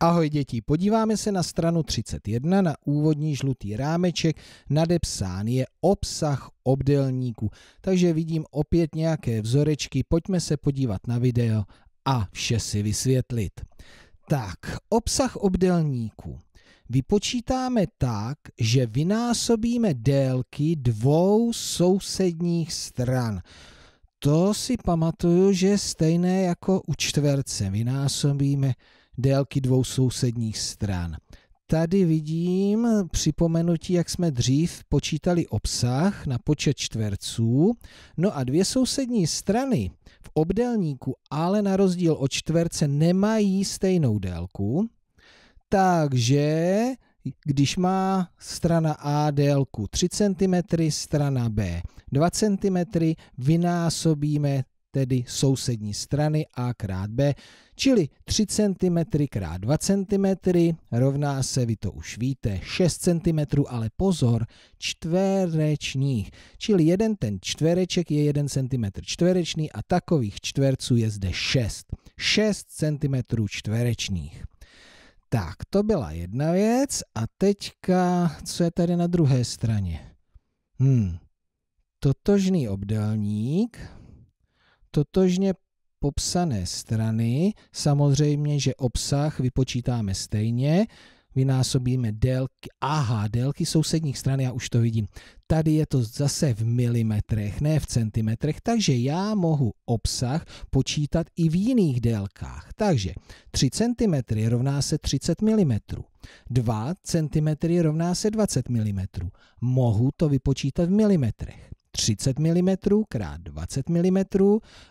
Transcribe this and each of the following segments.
Ahoj děti, podíváme se na stranu 31 na úvodní žlutý rámeček, nadepsán je obsah obdelníku, takže vidím opět nějaké vzorečky, pojďme se podívat na video a vše si vysvětlit. Tak, obsah obdelníku vypočítáme tak, že vynásobíme délky dvou sousedních stran. To si pamatuju, že stejné jako u čtverce vynásobíme délky dvou sousedních stran. Tady vidím připomenutí, jak jsme dřív počítali obsah na počet čtverců. No a dvě sousední strany v obdélníku, ale na rozdíl od čtverce, nemají stejnou délku. Takže když má strana A délku 3 cm, strana B 2 cm, vynásobíme tedy sousední strany a krát b, čili 3 cm krát 2 cm rovná se, vy to už víte, 6 cm, ale pozor, čtverečních, čili jeden ten čtvereček je 1 cm čtverečný a takových čtverců je zde 6. 6 cm čtverečných. Tak, to byla jedna věc a teďka, co je tady na druhé straně? Hmm, totožný obdelník totožně popsané strany, samozřejmě, že obsah vypočítáme stejně, vynásobíme délky, aha, délky sousedních stran, já už to vidím. Tady je to zase v milimetrech, ne v centimetrech, takže já mohu obsah počítat i v jiných délkách. Takže 3 cm rovná se 30 mm, 2 cm rovná se 20 mm. Mohu to vypočítat v milimetrech. 30 mm krát 20 mm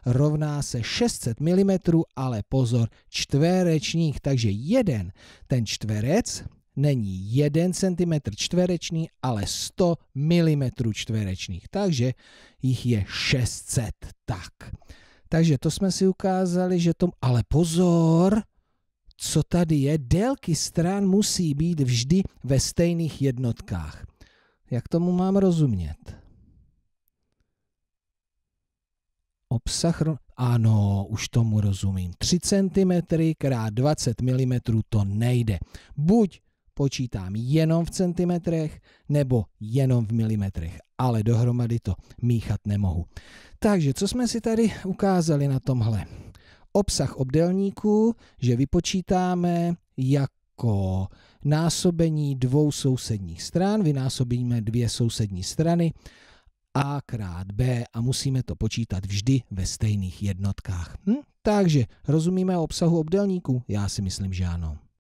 rovná se 600 mm, ale pozor, čtverečních, takže jeden ten čtverec není 1 cm čtverečný, ale 100 mm čtverečných, takže jich je 600. Tak. Takže to jsme si ukázali, že tom, ale pozor, co tady je, délky stran musí být vždy ve stejných jednotkách. Jak tomu mám rozumět? Obsah Ano, už tomu rozumím. 3 cm krát 20 mm to nejde. Buď počítám jenom v centimetrech nebo jenom v milimetrech, ale dohromady to míchat nemohu. Takže co jsme si tady ukázali na tomhle? Obsah obdelníků, že vypočítáme jako násobení dvou sousedních stran, vynásobíme dvě sousední strany a krát b a musíme to počítat vždy ve stejných jednotkách. Hm? Takže rozumíme obsahu obdelníku? Já si myslím, že ano.